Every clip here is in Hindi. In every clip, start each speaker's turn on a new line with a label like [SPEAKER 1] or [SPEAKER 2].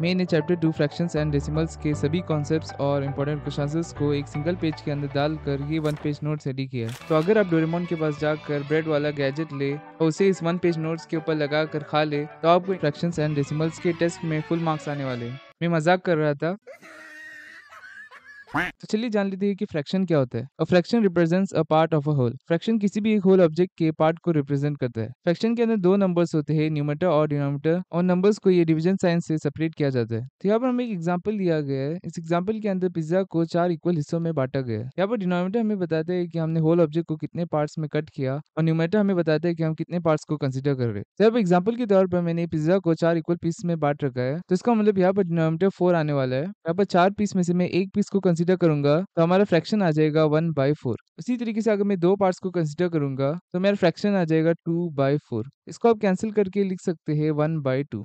[SPEAKER 1] मैंने chapter two fractions and decimals के सभी कॉन्सेप्ट्स और इंपॉर्टेंट क्वेश्चन को एक सिंगल पेज के अंदर डालकर ये वन पेज नोट रेडी किया तो अगर आप डोरेमोन के पास जाकर ब्रेड वाला गैजेट ले और उसे इस वन पेज नोट्स के ऊपर लगा कर खा ले तो आपको फ्रैक्शंस एंड डेसिमल्स के टेस्ट में फुल मार्क्स आने वाले मैं मजाक कर रहा था तो चलिए जान लेते हैं कि फ्रैक्शन क्या होता है और fraction represents a part of a whole fraction किसी भी एक होल ऑब्जेक्ट के पार्ट को रिप्रेजेंट करता है फ्रैक्शन के अंदर दो नंबर्स होते हैं न्यूमेटर और डिनोमीटर और नंबर्स को ये डिवीजन साइन से सेपरेट किया जाता है तो यहाँ पर हमें एक एग्जाम्पल दिया गया है इस एग्जाम्पल के अंदर पिज्जा को चार इक्वल हिस्सों में बांटा गया है यहाँ पर डिनोमीटर हमें बताते हैं कि हमने होल ऑब्जेक्ट को कितने पार्ट्स में कट किया और न्यूमेटर हमें बताते हैं कि हम कितने पार्ट्स को कंसिडर कर रहे हैं जब तो एग्जाम्पल के तौर पर मैंने पिज्जा को चार इक्वल पीस में बांट रखा है तो इसका मतलब यहाँ पर डिनोमीटर फोर आने वाला है यहाँ पर चार पीस में से मैं एक पीस को कंसिडर कंसिडर करूंगा तो हमारा फ्रैक्शन आ जाएगा वन बाई फोर उसी तरीके से अगर मैं दो पार्ट्स को कंसिडर करूंगा तो मेरा फ्रैक्शन आ जाएगा टू बाई फोर इसको आप कैंसिल करके लिख सकते हैं वन बाई टू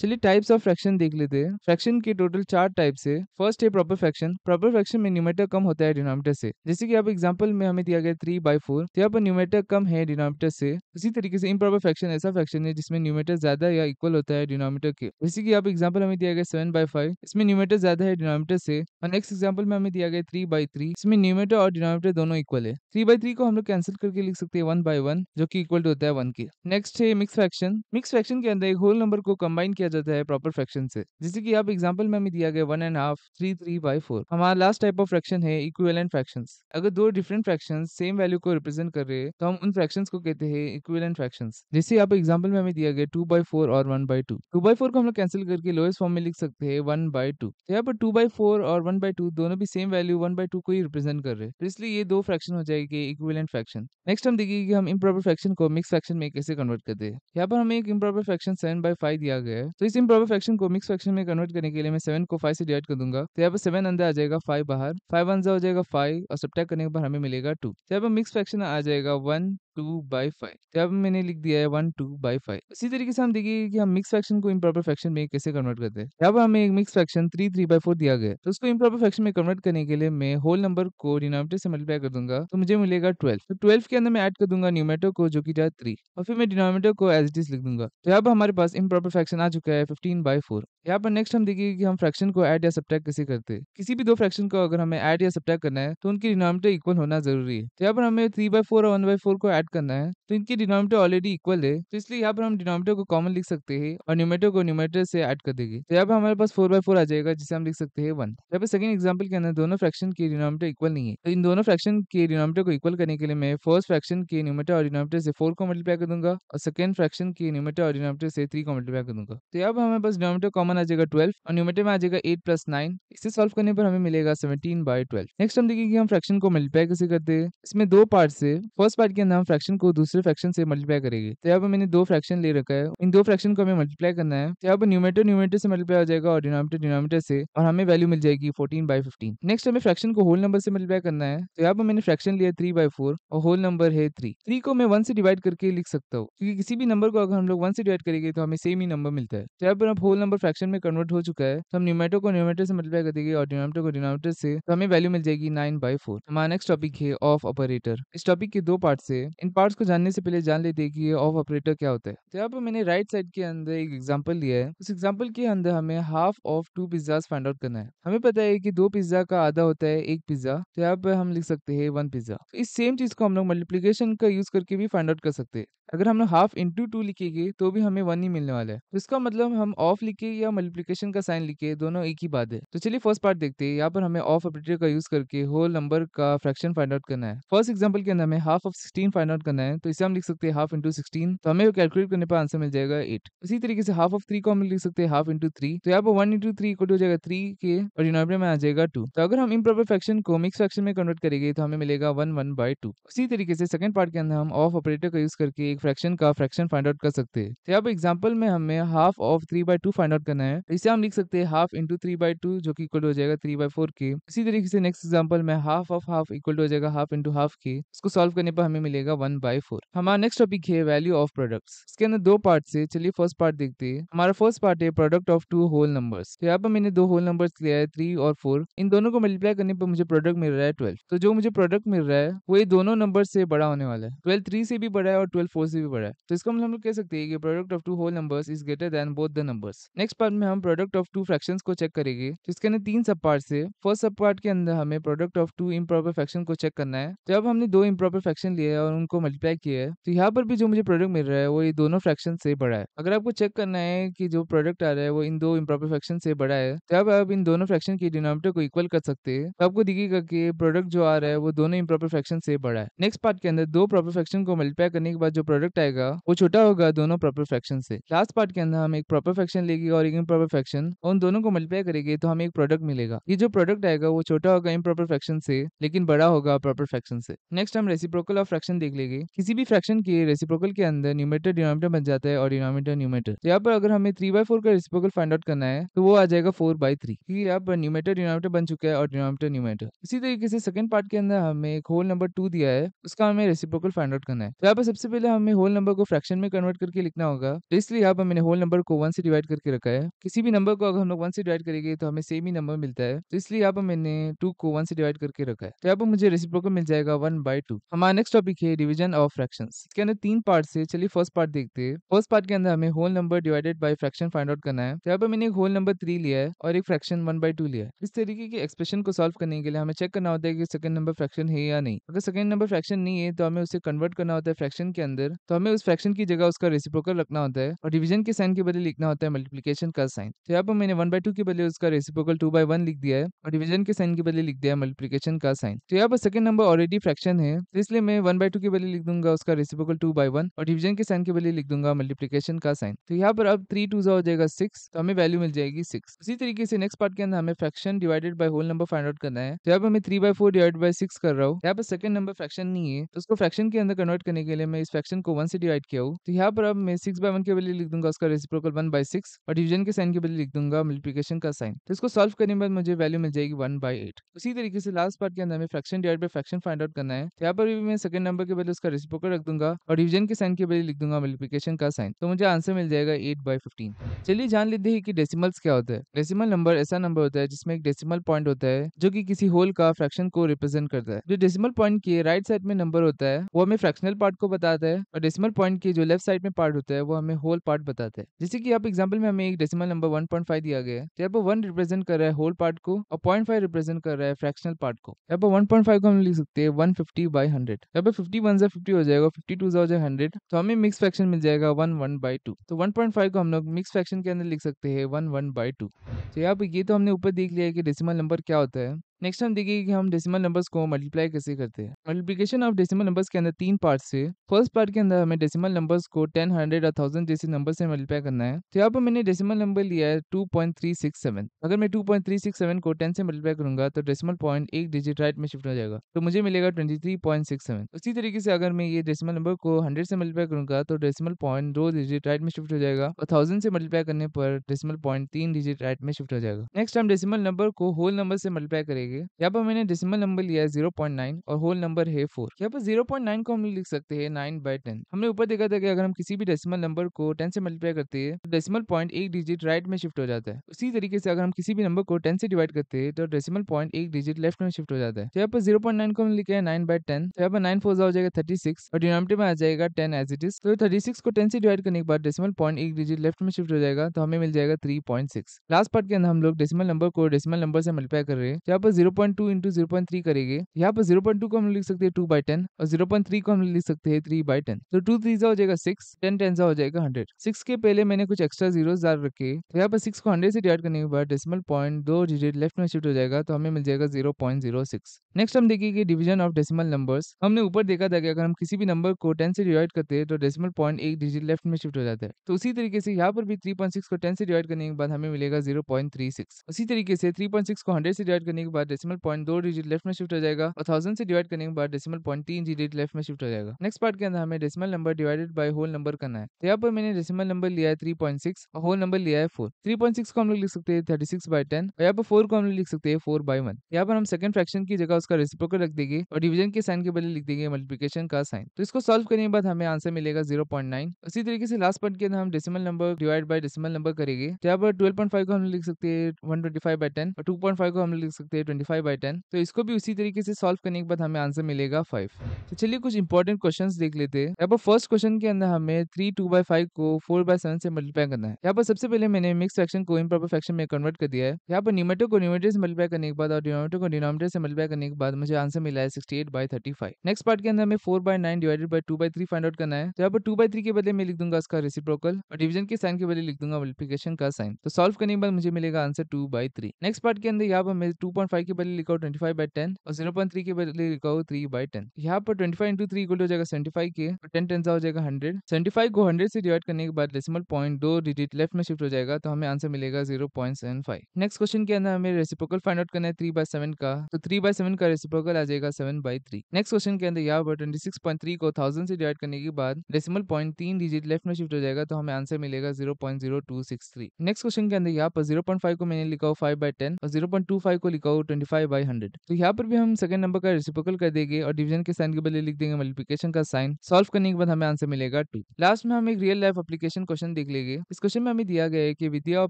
[SPEAKER 1] चलिए टाइप्स ऑफ फ्रैक्शन देख लेते हैं फ्रैक्शन के टोटल चार टाइप्स है फर्स्ट है प्रॉपर फ्रैक्शन प्रॉपर फ्रैक्शन में न्यूमेटर कम होता है डिनोमीटर से जैसे कि आप एग्जाम्पल में हमें दिया गया थ्री बाई फोर तो यहाँ पर न्यूमेटर कम है डिनोमीटर से उसी तरीके से इम्प्रॉपर फ्रैक्शन ऐसा फ्रैक्शन है जिसमें न्यूमेटर ज्यादा या इक्वल होता है डिनोमीटर के जैसे कि आप एग्जाम्पल हमें दिया गया सेवन बाई फाइव इसमें न्यूमेटर ज्यादा है डिनोमीटर से और नेक्स्ट एग्जाम्पल में हमें दिया गया थ्री बाई थ्री इसमें न्यूमेटर और डिनोमेटर दोनों इक्वल है थ्री बाई थ्री को हम लोग कैंसिल करके लिख सकते हैं वन बाई वन जो की इक्वल टू होता है वन के नेक्स्ट है मिक्स फ्रैक्शन मिक्स फ्रैक्शन के अंदर एक होल नंबर को कंबाइन किया जाता है प्रॉपर फ्रैक्शन से जैसे की आप एग्जाम्पल में हमें दिया गया one and half three three by four हमारा लास्ट टाइप ऑफ फ्रैक्शन है इक्वल एंड फ्रैक्शन अगर दो डिफरेंट फ्रैक्शन सेम वैल्यू को रिप्रेजेंट कर रहे हैं तो हम उन फ्रैक्शन को कहते हैं इक्वल एंड फ्रैक्शन जैसे आप एग्जाम्पल में हमें दिया गया टू बाई फोर और one by two two by four को हम लोग कैंसिल करके लोएस्ट फॉर्म में लिख सकते हैं वन बाई टू यहाँ पर टू बाई फोर और वन बाई टू दोनों भी same value one by two को ही रिप्रेजेंट कर रहे हैं तो इसलिए ये दो फ्रैक्शन हो जाएगी इक्विवेलेंट फ्रैक्शन नेक्स्ट हम देखिए कि हम इम्प्रॉपर फ्रैक्शन को मिक्स फ्रैक्शन में कैसे कन्वर्ट करते हैं यहाँ पर हमें एक improper fraction seven by five दिया गया है तो इस इम्प्रॉपर फ्रैक्शन को मिक्स फ्रैक्शन में कन्वर्ट करने के लिए मैं सेवन को फाइव से डिवाइड कर दूंगा तो यहाँ पर सेवन अंदर आ जाएगा फाइव बाहर फाइव अंदर हो जाएगा फाइव और सब्टैक करने के बाद हमें मिलेगा टू तो यहाँ पर मिक्स फ्रैक्शन आ जाएगा वन टू बाई फाइव जब तो मैंने लिख दिया है वन टू बाई फाइव इसी तरीके से हम देखिए कि हम मिक्स फ्रैक्शन को इम्प्रॉपर फ्रैक्शन में कैसे कन्वर्ट करते हैं यहाँ हमें एक mix fraction three three by four दिया गया तो उसको इम्प्रॉपर फ्रैक्शन में कन्वर्ट करने के लिए मैं होल नंबर को डिनोमीटर से मल्टीप्लाई कर दूंगा तो मुझे मिलेगा ट्वेल्व तो ट्वेल्व के अंदर मैं ऐड कर दूंगा न्यूमेटो को जो की जाए थ्री और फिर मैं डिनोमीटर को एज इट इज लिख दूंगा तो अब पर हमारे पास इम्प्रॉपर फ्रैक्शन आ चुका है फिफ्टीन बाई फोर यहाँ पर नेक्स्ट हम देखिए कि हम फ्रैक्शन को ऐड या सब्ट्रैक्ट कैसे करते हैं किसी भी दो फ्रैक्शन को अगर हमें ऐड या सब्ट्रैक्ट करना है तो उनकी डिनोमीटर इक्वल होना जरूरी है तो यहाँ पर हमें थ्री बाई फोर और वन बाई फोर को ऐड करना है तो इनकी डिनोमीटर ऑलरेडी इक्वल है तो इसलिए यहाँ पर हम डिनोमीटर को कॉमन लिख सकते हैं और न्यूमेटर को न्यूमेटर से ऐड कर देंगे तो यहाँ पर हमारे पास फोर बाय फोर आ जाएगा जिसे हम लिख सकते हैं वन यहाँ पर सेकंड एग्जाम्पल के अंदर दोनों फ्रैक्शन के डिनोमीटर इक्वल नहीं है तो इन दोनों फ्रैक्शन के डिनोमीटर को इक्वल करने के लिए मैं फर्स्ट फ्रैक्शन के न्यूमेटर और डिनोमीटर से फोर को मल्टीप्लाई कर दूंगा और सेकंड फ्रैक्शन के न्यूमेटर और डिनोमीटर से थ्री को मल्टीप्लाई कर दूंगा तो यहाँ पर हमारे पास डिनोमीटर कॉमन आ जाएगा ट्वेल्व और न्यूमेटर में आ जाएगा एट प्लस नाइन इसे सॉल्व करने पर हमें मिलेगा सेवेंटीन बाय ट्वेल्व नेक्स्ट हम देखेंगे हम फ्रैक्शन को मल्टीप्लाई कैसे करते हैं इसमें दो पार्ट है फर्स्ट पार्ट के अंदर हम फ्रैक्शन को दूसरे फ्रैक्शन से मल्टीप्लाई करेगी तो यहाँ पर मैंने दो फ्रैक्शन ले रखा है इन दो फ्रैक्शन को हमें मल्टीप्लाई करना है तो यहाँ पर न्यूमेटर न्यूमेटर से मल्टीप्लाई हो जाएगा और डिनोमीटर डिनोमीटर से और हमें वैल्यू मिल जाएगी फोर्टीन बाई फिफ्टीन नेक्स्ट हमें फ्रैक्शन को होल नंबर से मल्टीप्लाई करना है तो यहाँ पर मैंने फ्रैक्शन लिया थ्री बाई फोर और होल नंबर है थ्री थ्री को मैं वन से डिवाइड करके लिख सकता हूँ क्योंकि किसी भी नंबर को अगर हम लोग वन से डिवाइड करेंगे तो हमें सेम ही नंबर मिलता है तो यहाँ पर अब होल नंबर फ्रैक्शन में कन्वर्ट हो चुका है तो हम न्यूमेटो को न्यूमेटर से मल्टीप्लाई कर देंगे और डिनोमीटर को डिनोमीटर से तो हमें वैल्यू मिल जाएगी नाइन बाई फोर हमारा नेक्स्ट टॉपिक है ऑफ ऑपरेटर इस टॉपिक के दो पार्ट से इन पार्ट्स को जानने से पहले जान लेते हैं कि ये ऑफ ऑपरेटर क्या होता है तो यहाँ पर मैंने राइट साइड के अंदर एक एग्जाम्पल लिया है उस एग्जाम्पल के अंदर हमें half of two pizzas find out करना है हमें पता है कि दो पिज्जा का आधा होता है एक पिज्जा तो यहाँ पर हम लिख सकते हैं वन पिज्जा तो इस सेम चीज को हम लोग मल्टीप्लीकेशन का यूज करके भी फाइंड आउट कर सकते हैं अगर हम लोग हाफ इंटू टू लिखेंगे तो भी हमें वन ही मिलने वाला है तो इसका मतलब हम ऑफ लिखे या मल्टीप्लीकेशन का साइन लिखे दोनों एक ही बात है तो चलिए फर्स्ट पार्ट देखते हैं यहाँ पर हमें ऑफ ऑपरेटर का यूज करके होल नंबर का फ्रैक्शन फाइंड आउट करना है फर्स्ट एग्जाम्पल के अंदर हमें half of sixteen find out करना है तो इसे हम लिख सकते हैं हाफ इंटू सिक्सटीन तो हमें कैलकुलेट करने पर आंसर मिल जाएगा एट इसी तरीके से हाफ ऑफ थ्री को हम लिख सकते हैं हाफ इंटू थ्री तो यहाँ पर वन इंटू थ्री इक्वल हो जाएगा थ्री के और डिनोमिनेटर में आ जाएगा टू तो अगर हम इम्प्रॉपर फ्रैक्शन को मिक्स फ्रैक्शन में कन्वर्ट करेंगे तो हमें मिलेगा वन वन बाई टू इसी तरीके से सेकंड पार्ट के अंदर हम ऑफ ऑपरेटर का यूज करके एक फ्रैक्शन का फ्रैक्शन फाइंड आउट कर सकते हैं तो अब एग्जाम्पल में हमें half of three by two find out करना है इसे हम लिख सकते हैं half into three by two जो कि इक्वल हो जाएगा थ्री बाई फोर के इसी तरीके से नेक्स्ट एग्जाम्पल में हाफ ऑफ हाफ इक्वल हो जाएगा हाफ इंटू हाफ के इसको सॉल्व करने पर हमें मिलेगा वन बाई फोर हमारा नेक्स्ट टॉपिक है वैल्यू ऑफ प्रोडक्ट्स इसके अंदर दो पार्ट से चलिए फर्स्ट पार्ट देखते हैं हमारा फर्स्ट पार्ट है product of two whole numbers तो यहाँ पर मैंने दो होल नंबर्स लिया है थ्री और फोर इन दोनों को मल्टीप्लाई करने पर मुझे प्रोडक्ट मिल रहा है ट्वेल्व तो जो मुझे प्रोडक्ट मिल रहा है वो ये दोनों नंबर से बड़ा होने वाला है ट्वेल्व थ्री से भी बड़ा है और ट्वेल्व फोर से भी बड़ा है तो इसका मतलब हम लोग कह सकते हैं कि product of two whole numbers is greater than both the numbers next part में हम प्रोडक्ट ऑफ टू फ्रैक्शन को चेक करेंगे जिसके तो अंदर तीन सब पार्ट से फर्स्ट सब पार्ट के अंदर हमें product of two improper fraction को चेक करना है जब हमने दो इम्प्रॉपर फ्रैक्शन लिए है और उनको मल्टीप्लाई किया है तो यहाँ पर भी जो मुझे प्रोडक्ट मिल रहा है वो ये दोनों फ्रैक्शन से बड़ा है अगर आपको चेक करना है कि जो प्रोडक्ट आ रहा है वो इन दो इम्प्रॉपर फ्रैक्शन से बड़ा है तब तो आप इन दोनों फ्रैक्शन के डिनोमिनेटर को इक्वल कर सकते हैं तो आपको दिखेगा कि प्रोडक्ट जो आ रहा है वो दोनों इम्प्रॉपर फ्रैक्शन से बड़ा है नेक्स्ट पार्ट के अंदर दो प्रॉपर फ्रैक्शन को मल्टीप्लाई करने के बाद जो प्रोडक्ट आएगा वो छोटा होगा दोनों प्रॉपर फ्रैक्शन से लास्ट पार्ट के अंदर हम एक प्रॉपर फ्रैक्शन लेंगे और एक इम्प्रॉपर फ्रैक्शन उन दोनों को मल्टीप्लाई करेंगे तो हमें एक प्रोडक्ट मिलेगा ये जो प्रोडक्ट आएगा वो छोटा होगा इम्प्रॉपर फ्रैक्शन से लेकिन बड़ा होगा प्रॉपर फ्रैक्शन से नेक्स्ट हम रेसिप्रोकल ऑफ फ्रैक्शन देख लेंगे किसी भी फ्रैक्शन के रेसिप्रोकल के अंदर न्यूमेटर डिनोमीटर बन जाता है और डिनोमीटर तो न्यूमेटर यहाँ पर अगर हमें थ्री बाई फोर का रेसिप्रोकल फाइंड आउट करना है तो वो आ जाएगा फोर बाई थ्री क्योंकि यहाँ पर न्यूमेटर डिनोमीटर बन चुका है और डिनोमीटर न्यूमेटर इसी तरीके से सेकंड पार्ट के अंदर हमें एक होल नंबर टू दिया है उसका हमें रेसिप्रोकल फाइंड आउट करना है तो यहाँ पर सबसे पहले हम हमें होल नंबर को फ्रैक्शन में कन्वर्ट करके लिखना होगा तो इसलिए यहाँ पर मैंने होल नंबर को वन से डिवाइड करके रखा है किसी भी नंबर को अगर हम लोग वन से डिवाइड करेंगे तो हमें सेम ही नंबर मिलता है तो इसलिए यहाँ पर मैंने टू को वन से डिवाइड करके रखा है तो यहाँ पर मुझे रेसिप्रोकल मिल जाएगा वन बाई टू हमारा नेक्स्ट टॉपिक है डिविजन ऑफ फ्रैक्शन इसके अंदर तीन पार्ट से चलिए फर्स्ट पार्ट देखते हैं फर्स्ट पार्ट के अंदर हमें whole number divided by fraction find out करना है तो यहाँ पर मैंने एक होल नंबर थ्री लिया है और एक फ्रैक्शन वन बाई टू लिया है इस तरीके के एक्सप्रेशन को सॉल्व करने के लिए हमें चेक करना होता है कि सेकंड नंबर फ्रैक्शन है या नहीं अगर सेकंड नंबर फ्रैक्शन नहीं है तो हमें उसे कन्वर्ट करना होता है फ्रैक्शन के अंदर तो हमें उस फ्रैक्शन की जगह उसका रेसिप्रोकल रखना होता है और डिवीजन के साइन के बदले लिखना होता है मल्टीप्लीकेशन का साइन तो यहाँ पर मैंने वन बाई टू के बदले उसका रेसिप्रोकल टू बाई वन लिख दिया है और डिवीजन के साइन के बदले लिख दिया है मल्टीप्लीकेशन का साइन तो यहाँ पर सेकंड नंबर ऑलरेडी फ्रैक्शन है तो इसलिए मैं वन बाई टू के बदले लिख दूंगा उसका रेसिप्रोकल टू बाई वन और डिवीजन के साइन के बदले लिख दूंगा मल्टीप्लीकेशन का साइन तो यहाँ पर अब थ्री टू हो जाएगा सिक्स तो हमें वैल्यू मिल जाएगी सिक्स उसी तरीके से नेक्स्ट पार्ट के अंदर हमें fraction divided by whole number find out करना है तो यहाँ पर मैं three by four divide by six कर रहा हूँ यहाँ पर सेकंड नंबर फ्रैक्शन नहीं है तो उसको फ्रैक्शन के अंदर कन्वर्ट करने के लिए मैं इस फ्रैक्शन को वन से डिवाइड किया हूँ तो यहाँ पर अब मैं सिक्स बाय वन के बदले लिख दूंगा उसका रेसिप्रोकल वन बाई सिक्स और डिवीजन के साइन के बदले लिख दूंगा मल्टीप्लीकेशन का साइन तो इसको सॉल्व करने के बाद मुझे वैल्यू मिल जाएगी वन बाई एट उसी तरीके से लास्ट पार्ट के अंदर हमें fraction divide by fraction find out करना है तो यहाँ पर भी मैं सेकंड नंबर के बदले उसका रेसिप्रोकल रख दूंगा और डिवीजन के साइन के बदले लिख दूंगा मल्टीप्लीकेशन का साइन तो मुझे आंसर मिल जाएगा एट बाई फिफ्टीन चलिए जान लेते हैं कि डेसिमल्स क्या होता है डेसिमल नंबर ऐसा नंबर होता है जिसमें एक डेसिमल पॉइंट होता है जो कि किसी होल का फ्रैक्शन को रिप्रेजेंट करता है जो डेसिमल पॉइंट के राइट साइड में नंबर होता है वो हमें फ्रैक्शनल पार्ट को बताता है और डेसिमल पॉइंट के जो लेफ्ट साइड में पार्ट होता है वो हमें होल पार्ट बताता है जैसे कि आप एग्जाम्पल में हमें एक डेसिमल नंबर 1.5 दिया गया है तो यहाँ पर वन रिप्रेजेंट कर रहा है होल पार्ट को और पॉइंट फाइव रिप्रेजेंट कर रहा है फ्रैक्शनल पार्ट को यहाँ पर वन पॉइंट फाइव को हम लिख सकते हैं वन फिफ्टी बाई हंड्रेड यहाँ पर फिफ्टी वन से फिफ्टी हो जाएगा फिफ्टी टू जाओ जाएगा हंड्रेड तो हमें मिक्स फ्रैक्शन मिल जाएगा वन वन बाई टू तो वन पॉइंट फाइव को हम लोग मिक्स फ्रैक्शन के अंदर लिख सकते हैं वन वन बाई टू तो यहाँ पर ये तो हमने ऊपर देख लिया है कि डेसिमल नंबर क्या होता है नेक्स्ट हम देखेंगे कि हम डेसिमल नंबर्स को मल्टीप्लाई कैसे करते हैं मल्टीप्लिकेशन ऑफ डेसिमल नंबर्स के अंदर तीन पार्ट्स है फर्स्ट पार्ट के अंदर हमें डेसिमल नंबर्स को टेन हंड्रेड और थाउजेंड जैसे नंबर से मल्टीप्लाई करना है तो यहाँ पर मैंने डेसिमल नंबर लिया है two point three six seven अगर मैं two point three six seven को टेन से मल्टीप्लाई करूंगा तो डेसिमल पॉइंट एक डिजिट राइट में शिफ्ट हो जाएगा तो मुझे मिलेगा twenty three point six seven उसी तरीके से अगर मैं ये डेसिमल नंबर को हंड्रेड से मल्टीप्लाई करूंगा तो डेसिमल पॉइंट दो डिजिट राइट में शिफ्ट हो जाएगा और थाउजेंड से मल्टीप्लाई करने पर डेसिमल पॉइंट तीन डिजिट राइट में शिफ्ट हो जाएगा नेक्स्ट हम डेसिमल नंबर को होल नंबर से मल्टीप्लाई करेंगे जाएंगे यहाँ पर मैंने डेसिमल नंबर लिया है जीरो पॉइंट नाइन और होल नंबर है फोर यहाँ पर जीरो पॉइंट नाइन को हम लिख सकते हैं नाइन बाय टेन हमने ऊपर देखा था कि अगर हम किसी भी डेसिमल नंबर को टेन से मल्टीप्लाई करते हैं तो डेसिमल पॉइंट एक डिजिट राइट में शिफ्ट हो जाता है उसी तरीके से अगर हम किसी भी नंबर को टेन से डिवाइड करते हैं तो डेसिमल पॉइंट एक डिजिट लेफ्ट में शिफ्ट हो जाता है तो यहाँ पर जीरो पॉइंट नाइन को हम लिखे हैं नाइन बाय टेन तो यहाँ पर नाइन फोर हो जाएगा थर्टी सिक्स और डिनोमिनेटर में आ जाएगा टेन एज इट इज तो थर्टी सिक्स को टेन से डिवाइड करने के बाद डेसिमल पॉइंट एक डिजिट लेफ्ट में शिफ्ट हो जाएगा तो हमें मिल जाएगा three point six last part के अंदर हम लोग डेसिमल नंबर को डेसिमल नंबर से मल्टीप्लाई कर रहे हैं तो यहाँ पर zero point two into zero point three करेंगे यहाँ पर जीरो पॉइंट टू को हम लिख सकते हैं टू बाई टेन और जीरो पॉइंट थ्री को हम लिख सकते हैं थ्री बाई टेन तो टू थ्री हो जाएगा सिक्स टेन टेन हो जाएगा हंड्रेड सिक्स के पहले मैंने कुछ एक्स्ट्रा जीरो रखे तो यहाँ पर सिक्स को हंड्रेड से डिवाइड करने के बाद डेसिमल पॉइंट दो डिजिट लेफ्ट में शिफ्ट हो जाएगा तो हमें मिल जाएगा zero point zero six next हम देखेंगे डिवीजन ऑफ डेसिमल नंबर्स हमने ऊपर देखा था कि अगर हम किसी भी नंबर को टेन से डिवाइड करते हैं तो डेसिमल पॉइंट एक डिजिट लेफ्ट में शिफ्ट हो जाता है तो उसी तरीके से यहाँ पर भी थ्री पॉइंट सिक्स को टेन से डिवाइड करने के बाद हमें मिलेगा जीरो पॉइंट थ्री सिक्स उसी तरीके से थ्री पॉइंट सिक्स को हंड्रेड से डिवाइड करने के बाद डेसिमल पॉइंट दो डिजिट लेफ्ट में शिफ्ट हो जाएगा और थाउजेंड से डिवाइड करने के बाद डेसिमल पॉइंट तीन डिजिट लेफ्ट में शिफ्ट हो जाएगा नेक्स्ट पार्ट के अंदर हमें decimal number divided by whole number करना है तो यहाँ पर मैंने डेसिमल नंबर लिया है थ्री पॉइंट सिक्स और होल नंबर लिया है फोर थ्री पॉइंट सिक्स को हम लोग लिख सकते हैं थर्टी सिक्स बाय टेन और यहाँ पर फोर को हम लोग लिख सकते हैं फोर बाय वन यहाँ पर हम सेकंड फ्रैक्शन की जगह उसका रेसिप्रोकल रख देंगे और डिवीजन के साइन के बदले लिख देंगे मल्टीप्लीकेशन का साइन तो इसको सॉल्व करने के बाद हमें आंसर मिलेगा जीरो पॉइंट नाइन उसी तरीके से लास्ट पार्ट के अंदर हम decimal number divide by decimal number करेंगे तो यहाँ पर ट्वेल्व पॉइंट फाइव को हम लिख सकते हैं one twenty five by ten और टू पॉइंट फाइव को हम लिख सकते हैं ट्वेंटी फाइव बाई टेन तो इसको भी उसी तरीके से सॉल्व करने के बाद हमें आंसर मिलेगा फाइव तो चलिए कुछ इंपॉर्टेंट क्वेश्चन देख लेते हैं यहाँ पर फर्स्ट क्वेश्चन के अंदर हमें थ्री टू बाई फाइव को फोर बाय सेवन से मल्टीप्लाई करना है यहाँ पर सबसे पहले मैंने मिक्स फ्रैक्शन को इम्प्रॉपर फ्रैक्शन में कन्वर्ट कर दिया है यहाँ पर न्यूमेटो को न्यूमेटर से मल्टीप्लाई करने के बाद और डिनोमीटर को डिनोमेटर से मल्टीप्लाई करने के बाद मुझे आंसर मिला है sixty eight by thirty five next part के अंदर हमें four by nine divided by two by three find out करना है तो यहाँ पर टू बाई थ्री के बदले मैं लिख दूंगा उसका रेसिप्रोकल और डिवीजन के साइन के बदले लिख दूंगा मल्टीप्लीकेशन का साइन तो सॉल्व करने के बाद मुझे मिलेगा answer two by three next part के अंदर यहाँ पर मैं टू पॉइंट फाइव के बदले लिखा ट्वेंटी फाइव बाई टेन और जीरो पॉइंट थ्री के बदले लिखा थ्री बाई टेन यहाँ पर ट्वेंटी फाइव इंटू थ्री हो जाएगा सेवेंटी फाइव के और टेन टेन हो जाएगा हंड्रेड सेवेंटी फाइव को हंड्रेड से डिवाइड करने के बाद डेसिमल पॉइंट दो डिजिट लेफ्ट में शिफ्ट हो जाएगा तो हमें आंसर मिलेगा zero point seven five next question के अंदर हमें रेसिपोकल फाइंड आउट करना है थ्री बाय सेवन का तो थ्री बाय सेवन का रेसिपोकल आ जाएगा seven by three next question के अंदर यहाँ पर ट्वेंटी सिक्स पॉइंट थ्री को थाउजेंड से डिवाइड करने के बाद डेसिमल पॉइंट तीन डिजिट लेफ्ट में शिफ्ट हो जाएगा तो हमें आंसर मिलेगा zero point zero two six three next question के अंदर यहाँ पर जीरो पॉइंट फाइव को मैंने लिखा हो फाइव बाई टेन और जीरो पॉइंट टू फाइव को लिखा हो ट्वेंटी फाइव बाई हंड्रेड तो यहाँ पर भी हम सेकंड नंबर का रिसिपोकल कर देंगे और डिवीजन के साइन के बदले लिख देंगे मल्टीप्लिकेशन का साइन सॉल्व करने के बाद हमें आंसर मिलेगा टू लास्ट में हम एक रियल लाइफ एप्लीकेशन क्वेश्चन देख लेंगे इस क्वेश्चन में हमें दिया गया है कि विद्या और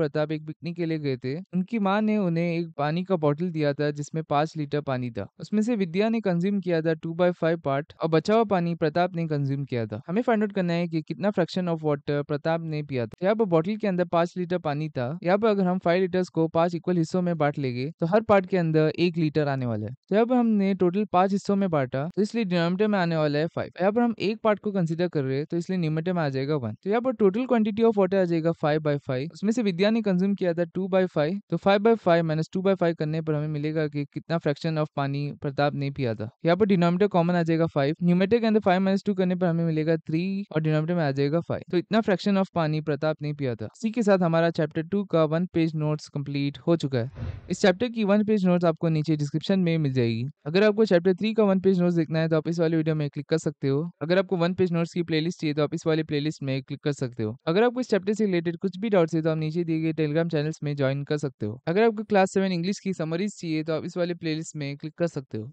[SPEAKER 1] प्रताप एक पिकनिक के लिए गए थे उनकी माँ ने उन्हें एक पानी का बॉटल दिया था जिसमें पांच लीटर पानी था उसमें से विद्या ने कंज्यूम किया था टू बाई फाइव पार्ट और बचा हुआ पानी प्रताप ने कंज्यूम किया था हमें फाइंड आउट करना है कि कितना फ्रैक्शन ऑफ वाटर प्रताप ने पिया था यहाँ पर बॉटल के अंदर पांच लीटर पानी था यहाँ पर अगर हम फाइव लीटर्स को पांच इक्वल हिस्सों में बांट लेंगे तो हर पार्ट के अंदर अंदर एक लीटर आने वाला है तो यहाँ पर हमने टोटल पांच हिस्सों में बांटा तो इसलिए डिनोमिनेटर में आने वाला है फाइव यहाँ पर हम एक पार्ट को कंसिडर कर रहे हैं तो इसलिए न्यूमेटर में आ जाएगा वन तो यहाँ पर टोटल क्वांटिटी ऑफ वाटर आ जाएगा फाइव बाई फाइव उसमें से विद्या ने कंज्यूम किया था टू बाई फाइव तो five by five minus two by five करने पर हमें मिलेगा की कितना फ्रैक्शन ऑफ पानी प्रताप ने पिया था यहाँ पर डिनोमिनेटर कॉमन आ जाएगा फाइव न्यूमेटर के अंदर फाइव माइनस टू करने पर हमें मिलेगा थ्री और डिनोमिनेटर में आ जाएगा फाइव तो इतना फ्रैक्शन ऑफ पानी प्रताप ने पिया था इसी के साथ हमारा चैप्टर टू का वन पेज नोट्स कंप्लीट हो चुका है इस चैप्टर की वन पेज नोट नोट्स आपको नीचे डिस्क्रिप्शन में मिल जाएगी अगर आपको चैप्टर थ्री का वन पेज नोट्स देखना है तो आप इस वाले वीडियो में क्लिक कर सकते हो अगर आपको वन पेज नोट्स की प्लेलिस्ट चाहिए तो आप इस वाले प्लेलिस्ट में क्लिक कर सकते हो अगर आपको इस चैप्टर से रिलेटेड कुछ भी डाउट है तो आप नीचे दिए गए टेलीग्राम चैनल में ज्वाइन कर सकते हो अगर आपको क्लास सेवन इंग्लिश की समरीज चाहिए तो आप इस वाले प्ले में क्लिक कर सकते हो